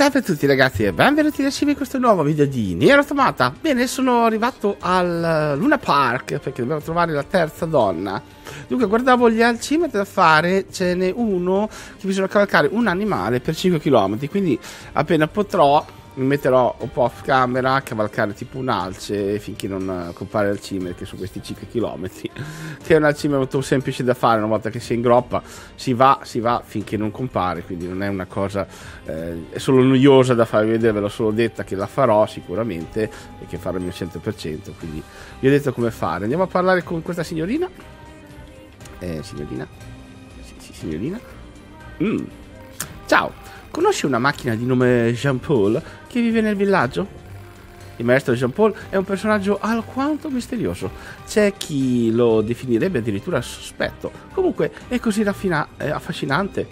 Salve a tutti ragazzi e benvenuti assieme in questo nuovo video di Nier Tomata. Bene, sono arrivato al Luna Park perché dobbiamo trovare la terza donna Dunque guardavo gli altimetri da fare, ce n'è uno che bisogna cavalcare un animale per 5 km Quindi appena potrò mi metterò un po' off camera a cavalcare tipo un alce finché non eh, compare l'alcime che sono questi 5 km che è una alcime molto semplice da fare una volta che si è in groppa si va si va finché non compare quindi non è una cosa eh, è solo noiosa da farvi vedere ve l'ho solo detta che la farò sicuramente e che farò il mio 100% quindi vi ho detto come fare andiamo a parlare con questa signorina eh signorina sì, sì signorina mm. ciao Conosci una macchina di nome Jean-Paul che vive nel villaggio? Il maestro Jean-Paul è un personaggio alquanto misterioso. C'è chi lo definirebbe addirittura sospetto. Comunque è così raffina- eh, affascinante.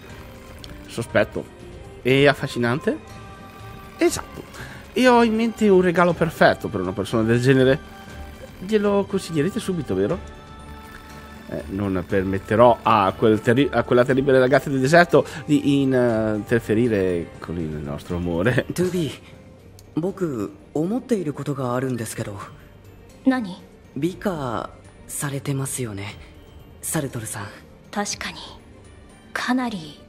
Sospetto. E affascinante? Esatto. E ho in mente un regalo perfetto per una persona del genere. Glielo consiglierete subito, vero? eh, non permetterò a, quel terri- a, quella terribile ragazza del deserto di in- interferire con il nostro amore. Toby, 僕思っていることがあるんですけど何美化されてますよねサルトルさん確かにかなり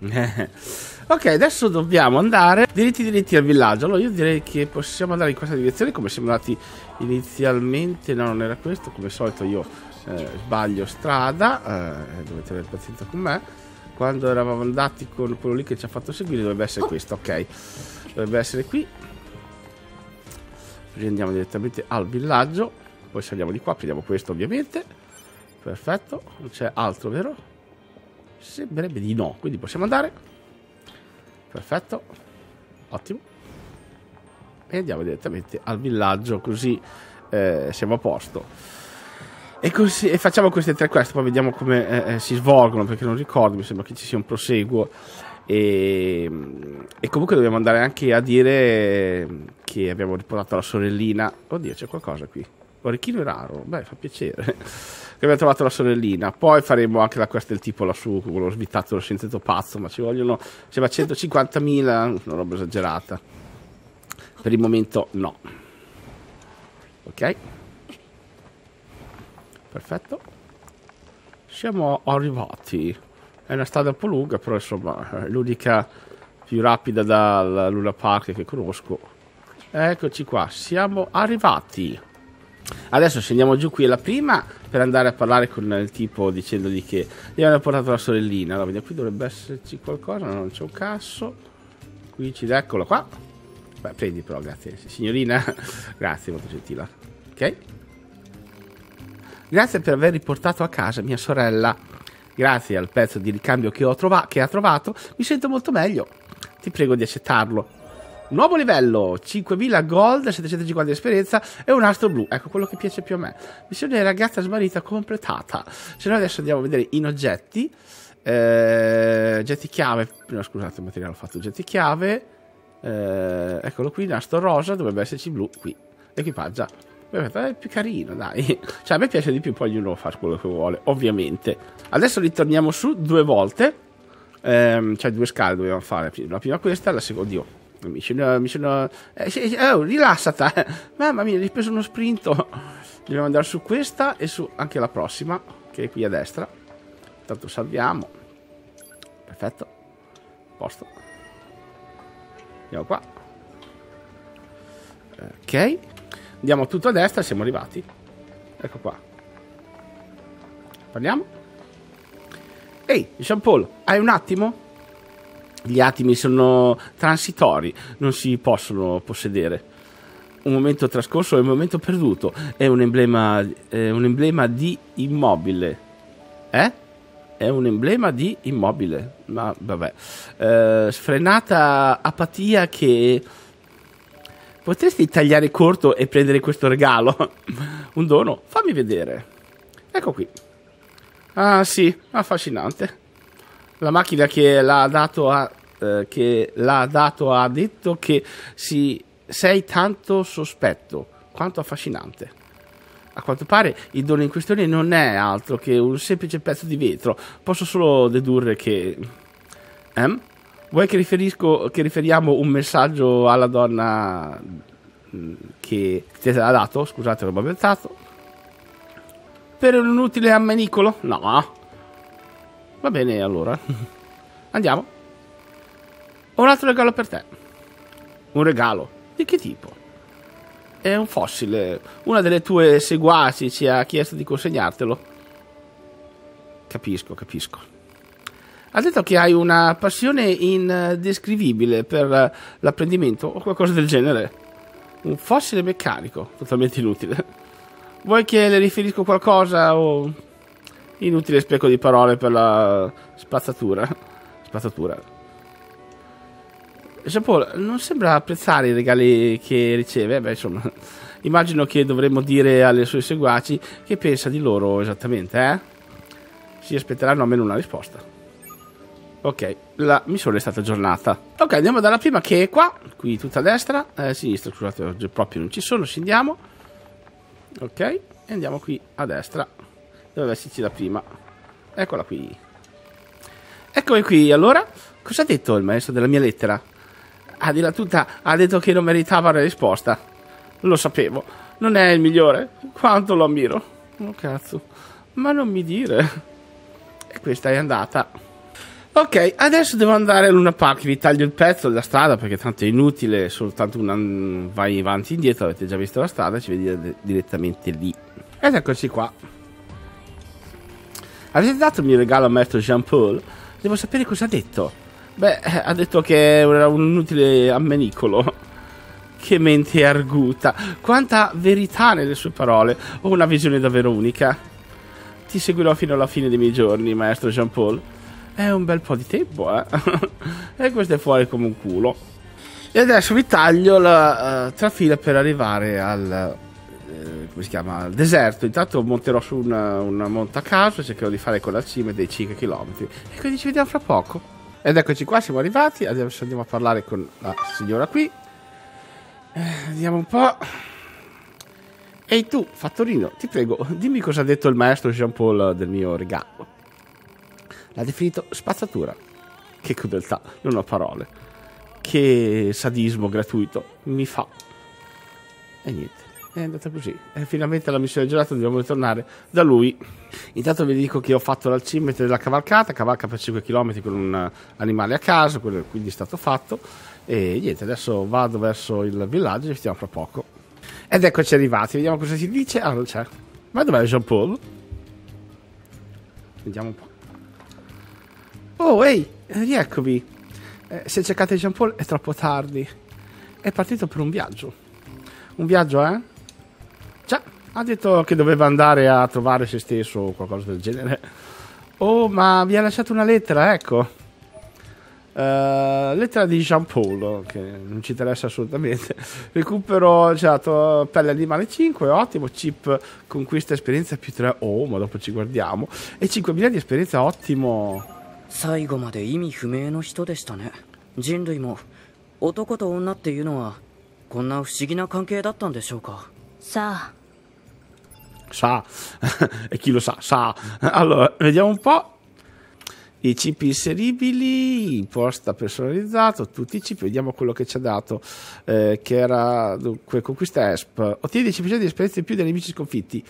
ね ok, adesso dobbiamo andare diritti diritti al villaggio. Allora, io direi che possiamo andare in questa direzione come siamo andati inizialmente. No, non era questo, come al solito io eh, sbaglio strada, eh, dovete avere pazienza con me. Quando eravamo andati con quello lì che ci ha fatto seguire, dovrebbe essere questo, ok. Dovrebbe essere qui. Riandiamo direttamente al villaggio. Poi saliamo di qua, prendiamo questo ovviamente. Perfetto, non c'è altro, vero? Sembrerebbe di no, quindi possiamo andare. Perfetto, ottimo. E andiamo direttamente al villaggio, così eh, siamo a posto. E, così, e, facciamo queste tre quest, poi vediamo come eh, eh, si svolgono, perché non ricordo, mi sembra che ci sia un proseguo. E, ehm, e, comunque dobbiamo andare anche a dire che abbiamo riportato la sorellina. Oddio, c'è qualcosa qui. Orecchino è raro, beh, fa piacere. che abbiamo trovato la sorellina. Poi faremo anche la quest del tipo lassù, quello svitato, l'ho scienziato pazzo, ma ci vogliono, sembra 150.000, una roba esagerata. Per il momento no. Ok? Perfetto. Siamo arrivati. È una strada un po' lunga, però insomma è eh, l'unica più rapida dalla Luna Park che conosco. Eccoci qua, siamo arrivati. Adesso scendiamo giù qui alla prima per andare a parlare con il tipo dicendogli che gli hanno portato la sorellina. Allora, vediamo, qui dovrebbe esserci qualcosa, no, non c'è un cazzo. Qui ci eccolo qua. Beh, prendi però, grazie. Signorina, grazie, molto gentile. Ok. Grazie per aver riportato a casa mia sorella. Grazie al pezzo di ricambio che, ho trova- che ha trovato, mi sento molto meglio. Ti prego di accettarlo. Nuovo livello, 5000 gold, 750 di esperienza e un astro blu. Ecco quello che piace più a me. Missione ragazza smarrita completata. Se no adesso andiamo a vedere in oggetti. Eh, oggetti chiave. No, scusate, il materiale ho fatto oggetti chiave. Eh, eccolo qui, nastro rosa, dovrebbe esserci blu qui. Equipaggia è più carino, dai. Cioè, a me piace di più, poi ognuno fa quello che vuole, ovviamente. Adesso ritorniamo su due volte. Ehm, cioè, due scale dobbiamo fare. La prima questa, la seconda... Oddio, mi sono... Mi sono eh, oh, rilassata. Mamma mia, ho preso uno sprinto. Dobbiamo andare su questa e su anche la prossima, che è qui a destra. Intanto salviamo. Perfetto. Posto. Andiamo qua. Ok. Andiamo tutto a destra e siamo arrivati. Ecco qua. Parliamo. Ehi, Jean Paul, hai un attimo? Gli attimi sono transitori, non si possono possedere. Un momento trascorso è un momento perduto, è un emblema, è un emblema di immobile. Eh? È un emblema di immobile. Ma vabbè. Eh, sfrenata apatia che Potresti tagliare corto e prendere questo regalo? Un dono? Fammi vedere. Ecco qui. Ah sì, affascinante. La macchina che l'ha dato ha, eh, che l'ha dato ha detto che si, sei tanto sospetto quanto affascinante. A quanto pare il dono in questione non è altro che un semplice pezzo di vetro. Posso solo dedurre che... Eh? Vuoi che, che riferiamo un messaggio alla donna mm, che ti ha dato? Scusate, l'ho avventato. Per un utile ammenicolo? No. Va bene, allora. Andiamo. Ho un altro regalo per te. Un regalo? Di che tipo? È un fossile. Una delle tue seguaci ci ha chiesto di consegnartelo. Capisco, capisco. Ha detto che hai una passione indescrivibile per eh, l'apprendimento o qualcosa del genere. Un fossile meccanico, totalmente inutile. Vuoi che le riferisco qualcosa o... Inutile spreco di parole per la spazzatura. Spazzatura. Jean-Paul non sembra apprezzare i regali che riceve, beh insomma, immagino che dovremmo dire alle sue seguaci che pensa di loro esattamente, eh? Si aspetteranno almeno una risposta. Ok, la missione è stata aggiornata. Ok, andiamo dalla prima che è qua, qui tutta a destra, eh, sinistra, scusate, oggi proprio non ci sono, scendiamo. Ok, e andiamo qui a destra, dove esserci la prima. Eccola qui. Eccomi qui, allora, cosa ha detto il maestro della mia lettera? Ha ah, dilatuta, ha detto che non meritava la risposta. Lo sapevo, non è il migliore, quanto lo ammiro. Oh cazzo, ma non mi dire. E questa è andata. Ok, adesso devo andare a Luna Park, vi taglio il pezzo della strada perché tanto è inutile, soltanto una... vai avanti e indietro, avete già visto la strada, ci vediamo direttamente lì. Ed eccoci qua. Avete dato il mio regalo a maestro Jean Paul? Devo sapere cosa ha detto. Beh, eh, ha detto che era un inutile ammenicolo. Che mente arguta. Quanta verità nelle sue parole. Ho una visione davvero unica. Ti seguirò fino alla fine dei miei giorni, maestro Jean Paul. È un bel po' di tempo, eh. e questo è fuori come un culo. E adesso vi taglio la uh, eh, trafila per arrivare al, eh, come si chiama, al deserto. Intanto monterò su una, una monta a caso e cercherò di fare con la cima dei 5 km. E quindi ci vediamo fra poco. Ed eccoci qua, siamo arrivati. Adesso andiamo a parlare con la signora qui. Eh, vediamo un po'. Ehi tu, fattorino, ti prego, dimmi cosa ha detto il maestro Jean Paul del mio regalo l'ha definito spazzatura. Che crudeltà, non ho parole. Che sadismo gratuito mi fa. E niente è andata così. E finalmente la missione è gelata dobbiamo ritornare da lui. Intanto vi dico che ho fatto l'alcimetro della cavalcata, cavalca per 5 km con un animale a caso, quindi è stato fatto. E niente, adesso vado verso il villaggio e stiamo fra poco. Ed eccoci arrivati, vediamo cosa si dice. Ah, non c'è. Ma dov'è Jean Paul? Vediamo un po'. Oh, ehi, rieccovi. Eh, se cercate Jean Paul è troppo tardi. È partito per un viaggio. Un viaggio, eh? Già, ha detto che doveva andare a trovare se stesso o qualcosa del genere. Oh, ma vi ha lasciato una lettera, ecco. Uh, lettera di Jean Paul che non ci interessa assolutamente recupero certo, pelle animale 5 ottimo chip conquista esperienza più 3 oh ma dopo ci guardiamo e 5000 di esperienza ottimo 最後まで意味不明の人でしたね人類も男と女っていうのはこんな不思議な関係だったんでしょうかさあ sa e chi lo sa sa allora vediamo un po' i chip inseribili imposta personalizzato tutti i chip vediamo quello che ci ha dato eh, che era dunque conquista ESP ottieni 10% di esperienza in più dei nemici sconfitti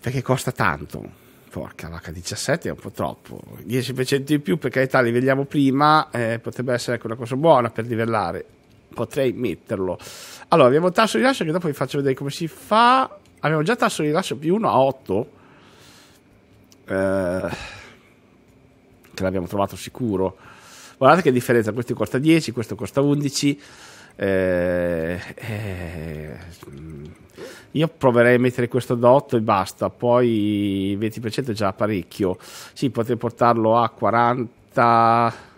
perché costa tanto porca vacca, 17 è un po' troppo, 10% in più per carità livelliamo prima, eh, potrebbe essere anche una cosa buona per livellare, potrei metterlo. Allora abbiamo il tasso di rilascio che dopo vi faccio vedere come si fa, abbiamo già tasso di rilascio più 1 a 8, eh, che l'abbiamo trovato sicuro, guardate che differenza, questo costa 10, questo costa 11. Eh, eh, io proverei a mettere questo ad e basta, poi il 20% è già parecchio. Sì, potrei portarlo a 40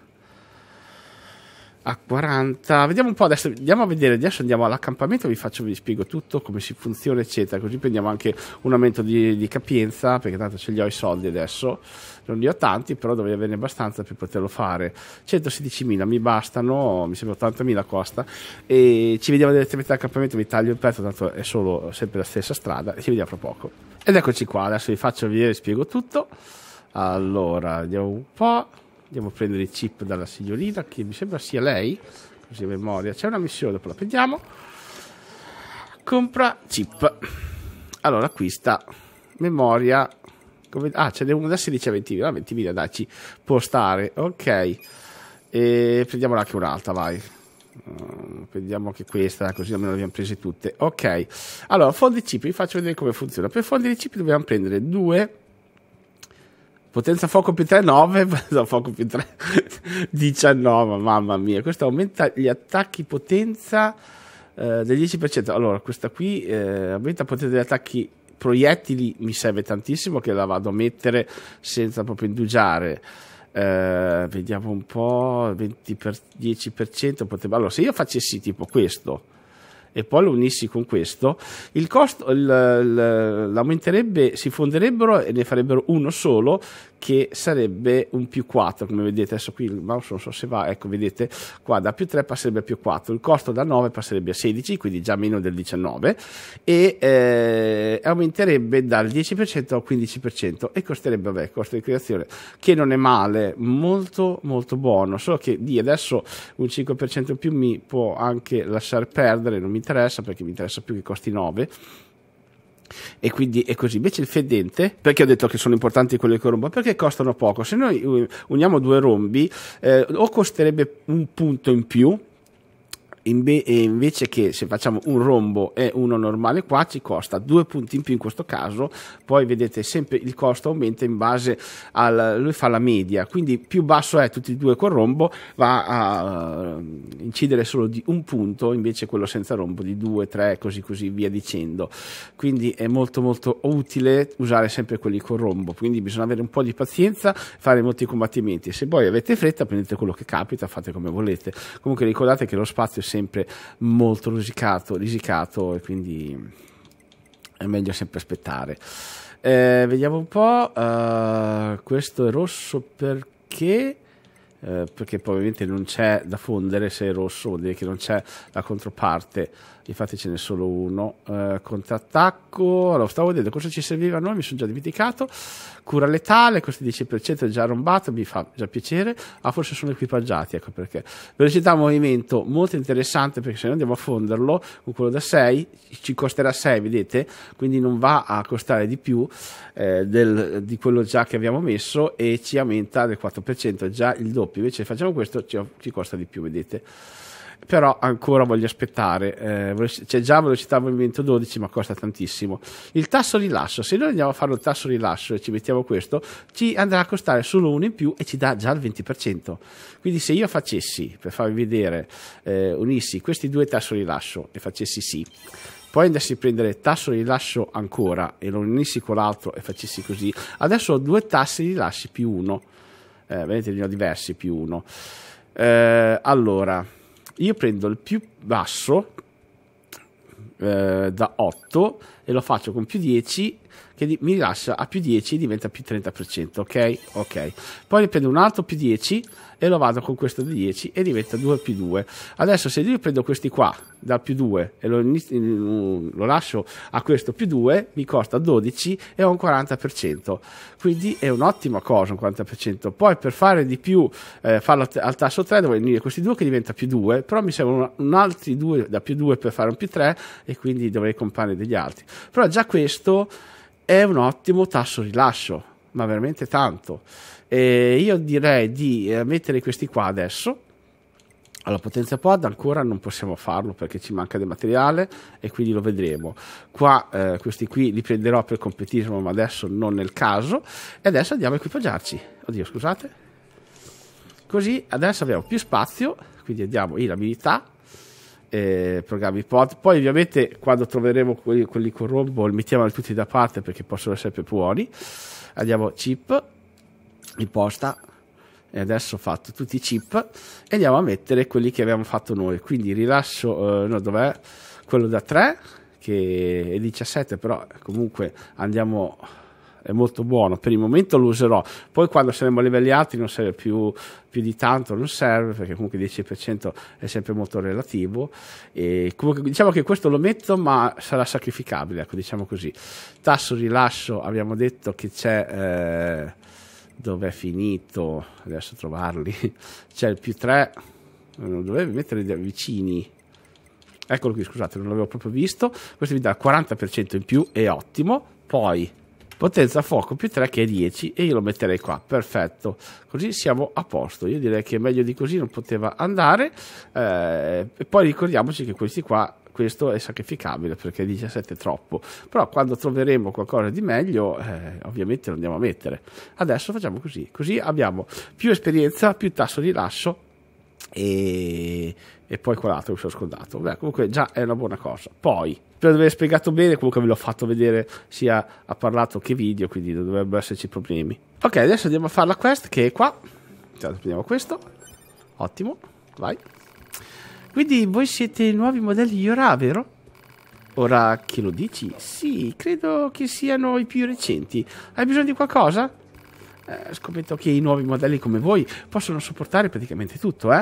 a 40. Vediamo un po' adesso, andiamo a vedere, adesso andiamo all'accampamento, vi faccio, vi spiego tutto, come si funziona, eccetera, così prendiamo anche un aumento di, di capienza, perché tanto ce li ho i soldi adesso, non li ho tanti, però dovrei averne abbastanza per poterlo fare. 116.000 mi bastano, mi sembra 80.000 costa, e ci vediamo direttamente all'accampamento, vi taglio il pezzo, tanto è solo sempre la stessa strada, e ci vediamo fra poco. Ed eccoci qua, adesso vi faccio vedere, vi spiego tutto. Allora, vediamo un po'. Andiamo a prendere il chip dalla signorina, che mi sembra sia lei, così a memoria. C'è una missione, dopo la prendiamo. Compra chip. Allora, acquista memoria. ah, ce n'è uno da 16 a 20.000. Ah, 20.000, dai, ci può stare. Ok. E prendiamola anche un'altra, vai. Mm, prendiamo anche questa, così almeno le abbiamo prese tutte. Ok. Allora, fondi chip, vi faccio vedere come funziona. Per fondi di chip dobbiamo prendere due Potenza fuoco più 3, 9. Potenza fuoco più 3, 19. Mamma mia, questo aumenta gli attacchi potenza eh, del 10%. Allora, questa qui eh, aumenta potenza degli attacchi proiettili. Mi serve tantissimo che la vado a mettere senza proprio indugiare. Eh, vediamo un po', 20 per 10%. Potrebbe... Allora, se io facessi tipo questo e poi lo unissi con questo, il costo il, il, l'aumenterebbe, si fonderebbero e ne farebbero uno solo che sarebbe un più 4, come vedete adesso qui il mouse non so se va, ecco vedete qua da più 3 passerebbe a più 4, il costo da 9 passerebbe a 16, quindi già meno del 19 e eh, aumenterebbe dal 10% al 15% e costerebbe, vabbè, costo di creazione che non è male, molto molto buono, solo che di adesso un 5% in più mi può anche lasciare perdere, non mi interessa perché mi interessa più che costi 9 e quindi è così. Invece il fedente, perché ho detto che sono importanti quelle con rombo? Perché costano poco. Se noi uniamo due rombi, eh, o costerebbe un punto in più Inve- invece che se facciamo un rombo e uno normale qua ci costa due punti in più in questo caso poi vedete sempre il costo aumenta in base al lui fa la media quindi più basso è tutti e due col rombo va a uh, incidere solo di un punto invece quello senza rombo di due tre così così via dicendo quindi è molto molto utile usare sempre quelli col rombo quindi bisogna avere un po' di pazienza fare molti combattimenti se poi avete fretta prendete quello che capita fate come volete comunque ricordate che lo spazio è sempre sempre molto risicato, risicato e quindi è meglio sempre aspettare. Eh, vediamo un po', uh, questo è rosso perché... Eh, perché probabilmente non c'è da fondere se è rosso vuol dire che non c'è la controparte infatti ce n'è solo uno. Eh, contrattacco, allora stavo vedendo cosa ci serviva a noi, mi sono già dimenticato. Cura letale, questo 10% è già rombato, mi fa già piacere. Ah, forse sono equipaggiati, ecco perché. Velocità movimento, molto interessante perché se noi andiamo a fonderlo con quello da 6, ci costerà 6, vedete? Quindi non va a costare di più eh, del, di quello già che abbiamo messo e ci aumenta del 4%, già il doppio. Invece facciamo questo, ci, ci costa di più, vedete? però ancora voglio aspettare. Eh, c'è cioè, già velocità movimento 12, ma costa tantissimo. Il tasso rilascio, se noi andiamo a fare il tasso rilascio e ci mettiamo questo, ci andrà a costare solo uno in più e ci dà già il 20%. Quindi se io facessi, per farvi vedere, eh, unissi questi due tasso rilascio e facessi sì, poi andassi a prendere tasso rilascio ancora e lo unissi con l'altro e facessi così, adesso ho due tassi rilasci più uno. Eh, vedete, ne ho diversi più uno. Eh, allora, io prendo il più basso eh, da 8 e lo faccio con più 10 che di- mi rilascia a più 10 e diventa più 30%, ok? Ok. Poi ne prendo un altro più 10 e lo vado con questo di 10 e diventa 2 più 2. Adesso se io prendo questi qua da più 2 e lo, inizio, lo lascio a questo più 2 mi costa 12 e ho un 40%. Quindi è un'ottima cosa un 40%. Poi per fare di più, eh, farlo al tasso 3 devo venire questi due che diventa più 2, però mi servono un, un altri 2 da più 2 per fare un più 3 e quindi dovrei comprare degli altri. Però già questo è un ottimo tasso rilascio, ma veramente tanto. E io direi di eh, mettere questi qua adesso. Alla potenza pod ancora non possiamo farlo perché ci manca del materiale e quindi lo vedremo. Qua eh, questi qui li prenderò per completismo, ma adesso non è il caso. E adesso andiamo a equipaggiarci. Oddio, scusate. Così adesso abbiamo più spazio, quindi andiamo in abilità eh, programmi pod. Poi, ovviamente, quando troveremo quelli, quelli con Rumble, mettiamoli tutti da parte perché possono essere più buoni. Andiamo chip, in posta. E adesso ho fatto tutti i chip e andiamo a mettere quelli che abbiamo fatto noi. Quindi rilascio, eh, no, dov'è? Quello da 3 che è 17, però comunque andiamo è molto buono. Per il momento lo userò, poi quando saremo a livelli alti non serve più, più di tanto, non serve perché comunque il 10% è sempre molto relativo. E comunque, diciamo che questo lo metto, ma sarà sacrificabile. Ecco, diciamo così. Tasso rilascio, abbiamo detto che c'è. Eh, dove è finito? Adesso trovarli. C'è il più 3. Non dovevi mettere vicini eccolo qui, scusate, non l'avevo proprio visto. Questo vi dà il 40% in più, è ottimo. Poi potenza fuoco più 3 che è 10 e io lo metterei qua, perfetto, così siamo a posto, io direi che meglio di così non poteva andare, eh, e poi ricordiamoci che questi qua questo è sacrificabile perché 17 è troppo, però quando troveremo qualcosa di meglio eh, ovviamente lo andiamo a mettere. Adesso facciamo così, così abbiamo più esperienza, più tasso di rilascio e, e poi quell'altro mi sono scordato. Beh, comunque già è una buona cosa. Poi, per aver spiegato bene, comunque ve l'ho fatto vedere sia a parlato che video, quindi non dovrebbero esserci problemi. Ok, adesso andiamo a fare la quest che è qua. Intanto prendiamo questo. Ottimo, vai. Quindi voi siete i nuovi modelli Iora, vero? Ora che lo dici? Sì, credo che siano i più recenti. Hai bisogno di qualcosa? Eh, scommetto che i nuovi modelli come voi possono sopportare praticamente tutto, eh?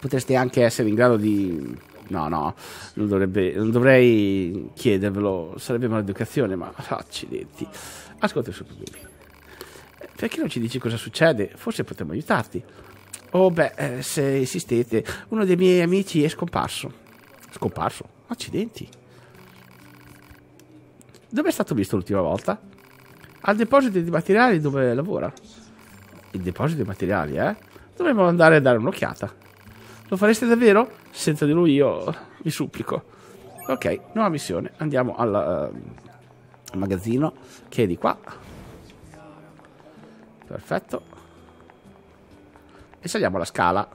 potreste anche essere in grado di... No, no, non, dovrebbe, non dovrei chiedervelo, sarebbe maleducazione, ma accidenti. Ascolta su Bibi. Eh, perché non ci dici cosa succede? Forse potremmo aiutarti. Oh beh, eh, se esistete, uno dei miei amici è scomparso. Scomparso? Accidenti. Dove è stato visto l'ultima volta? Al deposito di materiali dove lavora. Il deposito di materiali, eh? Dovremmo andare a dare un'occhiata. Lo fareste davvero? Senza di lui io vi supplico. Ok, nuova missione. Andiamo al uh, magazzino che è di qua. Perfetto. E saliamo la scala.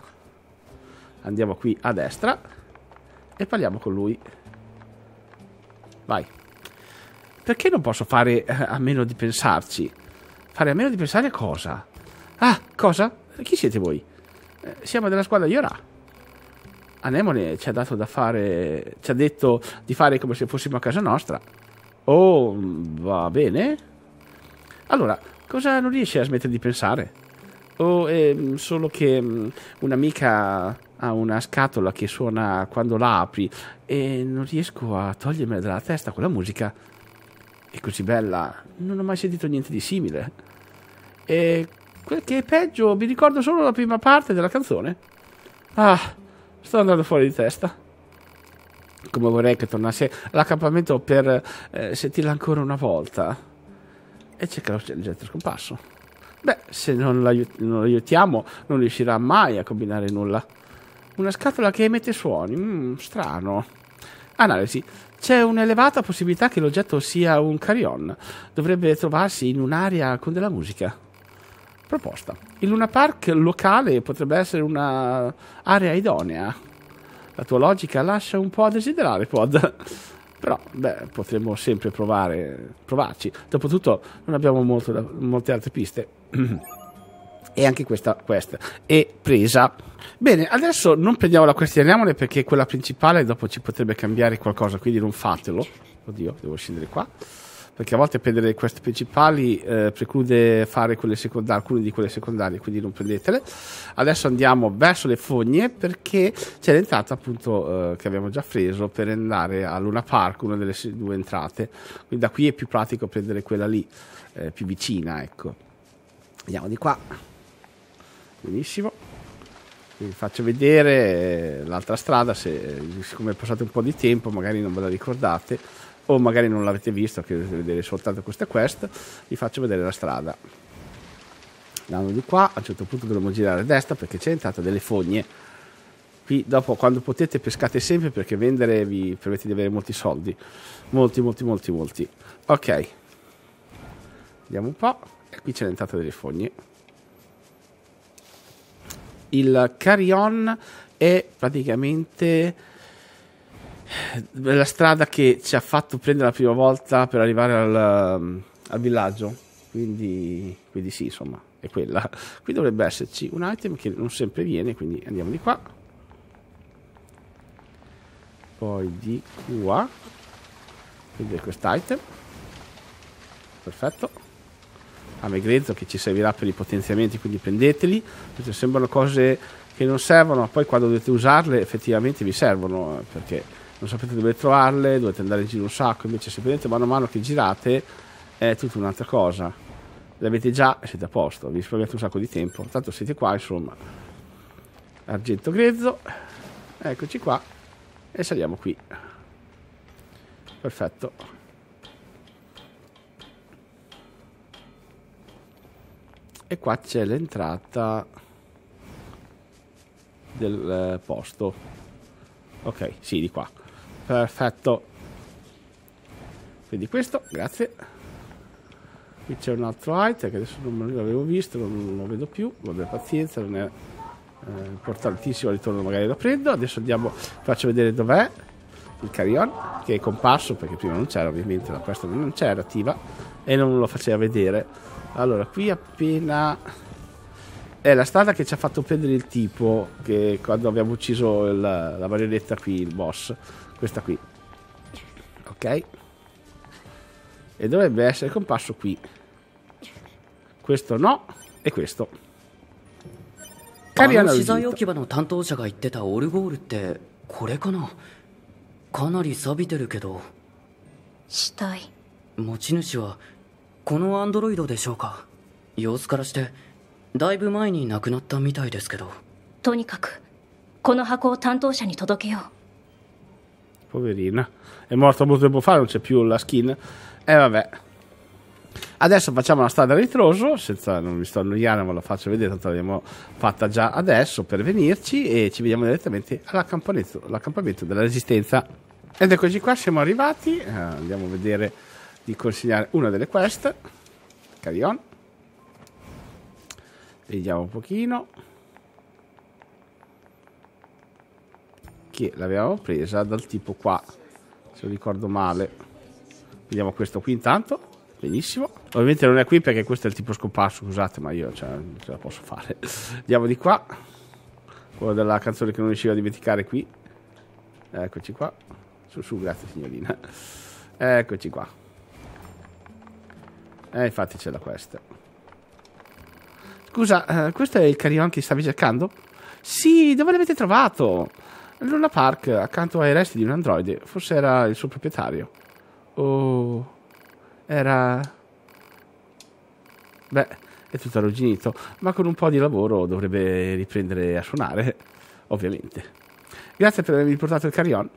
Andiamo qui a destra e parliamo con lui. Vai. Perché non posso fare eh, a meno di pensarci? Fare a meno di pensare a cosa? Ah, cosa? Chi siete voi? Eh, siamo della squadra Yorah. Anemone ci ha dato da fare, ci ha detto di fare come se fossimo a casa nostra. Oh, va bene. Allora, cosa non riesci a smettere di pensare? Oh, ehm, è solo che mm, un'amica ha una scatola che suona quando la apri e non riesco a togliermela dalla testa quella musica. È così bella, non ho mai sentito niente di simile. E quel che è peggio, mi ricordo solo la prima parte della canzone. Ah, Sto andando fuori di testa. Come vorrei che tornasse all'accampamento per eh, sentirla ancora una volta. E c'è Crouch il getto scomparso. Beh, se non, non l'aiutiamo non riuscirà mai a combinare nulla. Una scatola che emette suoni. Mm, strano. Analisi. C'è un'elevata possibilità che l'oggetto sia un carion. Dovrebbe trovarsi in un'area con della musica. Proposta. Il Luna Park locale potrebbe essere un'area idonea. La tua logica lascia un po' a desiderare, Pod. Però, beh, potremmo sempre provare, provarci. Dopotutto non abbiamo da, molte altre piste. e anche questa, questa è presa. Bene, adesso non prendiamo la questione, perché quella principale dopo ci potrebbe cambiare qualcosa, quindi non fatelo. Oddio, devo scendere qua perché a volte prendere le quest principali eh, preclude fare alcune di quelle secondarie, quindi non prendetele. Adesso andiamo verso le fogne perché c'è l'entrata appunto eh, che abbiamo già preso per andare a Luna Park, una delle due entrate, quindi da qui è più pratico prendere quella lì, eh, più vicina, ecco. Andiamo di qua. Benissimo. Vi faccio vedere eh, l'altra strada, se, siccome è passato un po' di tempo magari non ve la ricordate o magari non l'avete visto, che dovete vedere soltanto questa quest, vi faccio vedere la strada. Andando di qua, a un certo punto dovremmo girare a destra perché c'è entrata delle fogne. Qui dopo, quando potete, pescate sempre perché vendere vi permette di avere molti soldi. Molti, molti, molti, molti. Ok. Vediamo un po'. E qui c'è l'entrata delle fogne. Il carillon è praticamente eh, la strada che ci ha fatto prendere la prima volta per arrivare al, ehm, al villaggio. Quindi, quindi, sì, insomma, è quella. Qui dovrebbe esserci un item che non sempre viene, quindi andiamo di qua. Poi di qua. Prendere quest'item. Perfetto. Ame che ci servirà per i potenziamenti, quindi prendeteli. Perché sembrano cose che non servono, ma poi quando dovete usarle effettivamente vi servono, eh, perché non sapete dove trovarle, dovete andare in giro un sacco, invece se semplicemente mano a mano che girate è tutta un'altra cosa. Le avete già e siete a posto, vi risparmiate un sacco di tempo, tanto siete qua insomma. Argento grezzo, eccoci qua e saliamo qui. Perfetto. E qua c'è l'entrata del eh, posto. Ok, sì, di qua perfetto quindi questo grazie qui c'è un altro item che adesso non l'avevo visto non lo vedo più vabbè pazienza non è eh, importantissimo ritorno magari lo prendo adesso andiamo faccio vedere dov'è il carillon che è comparso perché prima non c'era ovviamente la questa non c'era attiva e non lo faceva vedere allora qui appena è la strada che ci ha fatto perdere il tipo che quando abbiamo ucciso il, la marionetta qui, il boss. Questa qui. Ok. E dovrebbe essere comparso qui. Questo no. E questo. あの資材置き場の担当者が言ってたオルゴールってこれかなかなり錆びてるけど死体持ち主はこのアンドロイドでしょうか様子からしてだいぶ前に亡くなったみたいですけどとにかくこの箱を担当者に届けよう poverina. È morta molto tempo fa, non c'è più la skin. E eh, vabbè. Adesso facciamo la strada a ritroso, senza, non mi sto annoiando, ma la faccio vedere, tanto l'abbiamo fatta già adesso per venirci e ci vediamo direttamente all'accampamento, all'accampamento della Resistenza. Ed eccoci qua, siamo arrivati, eh, andiamo a vedere di consegnare una delle quest. Carry on. Vediamo un pochino. Che l'abbiamo presa dal tipo qua, se non ricordo male. Vediamo questo qui intanto. Benissimo. Ovviamente non è qui perché questo è il tipo scomparso, scusate, ma io cioè, non ce la posso fare. Andiamo di qua. Quello della canzone che non riuscivo a dimenticare qui. Eccoci qua. Su, su, grazie signorina. Eccoci qua. E eh, infatti c'è da questa. Scusa, eh, questo è il carillon che stavi cercando? Sì, dove l'avete trovato? Luna Park, accanto ai resti di un androide. Forse era il suo proprietario. Oh, era... Beh, è tutto arrugginito, ma con un po' di lavoro dovrebbe riprendere a suonare, ovviamente. Grazie per avermi portato il carillon.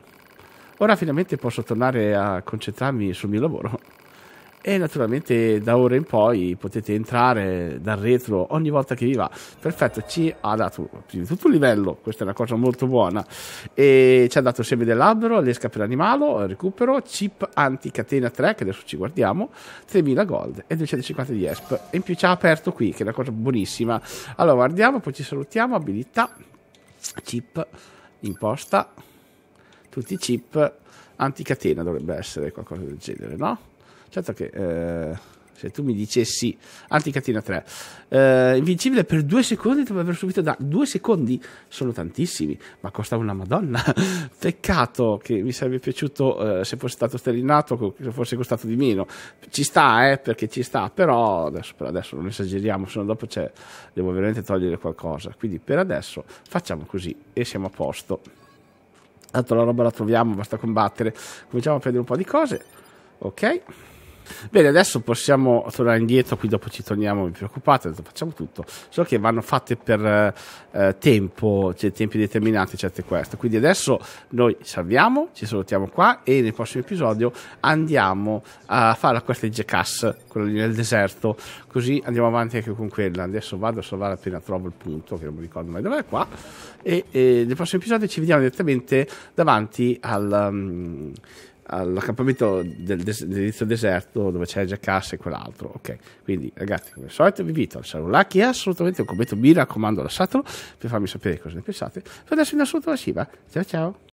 Ora finalmente posso tornare a concentrarmi sul mio lavoro e naturalmente da ora in poi potete entrare dal retro ogni volta che vi va. Perfetto, ci ha dato prima di tutto un livello, questa è una cosa molto buona, e ci ha dato il seme dell'albero, l'esca per animalo, recupero, chip anticatena 3 che adesso ci guardiamo, 3000 gold e 250 di ESP. E in più ci ha aperto qui, che è una cosa buonissima. Allora guardiamo, poi ci salutiamo, abilità, chip, imposta, tutti i chip, anticatena dovrebbe essere qualcosa del genere, no? Certo che eh, se tu mi dicessi Anticatina 3, eh, invincibile per due secondi dopo aver subito da due secondi, sono tantissimi, ma costa una madonna. Peccato che mi sarebbe piaciuto eh, se fosse stato sterlinato, se fosse costato di meno. Ci sta, eh, perché ci sta, però adesso, per adesso non esageriamo, se no dopo c'è, devo veramente togliere qualcosa. Quindi per adesso facciamo così e siamo a posto. Tanto la roba la troviamo, basta combattere. Cominciamo a prendere un po' di cose. Ok. Bene, adesso possiamo tornare indietro, qui dopo ci torniamo, non vi preoccupate, facciamo tutto. Solo che vanno fatte per eh, eh, tempo, cioè tempi determinati, certe queste. Quindi adesso noi salviamo, ci salutiamo qua e nel prossimo episodio andiamo a fare la quest di Jackass, quella lì nel deserto, così andiamo avanti anche con quella. Adesso vado a salvare appena trovo il punto, che non mi ricordo mai dov'è qua. E, e nel prossimo episodio ci vediamo direttamente davanti al... Um, all'accampamento del des- dell'inizio deserto dove c'è Jack Cass e quell'altro. Ok, quindi ragazzi, come al solito vi invito a lasciare un like e assolutamente un commento, mi raccomando lasciatelo per farmi sapere cosa ne pensate. Per adesso in assoluto la Shiva, ciao ciao!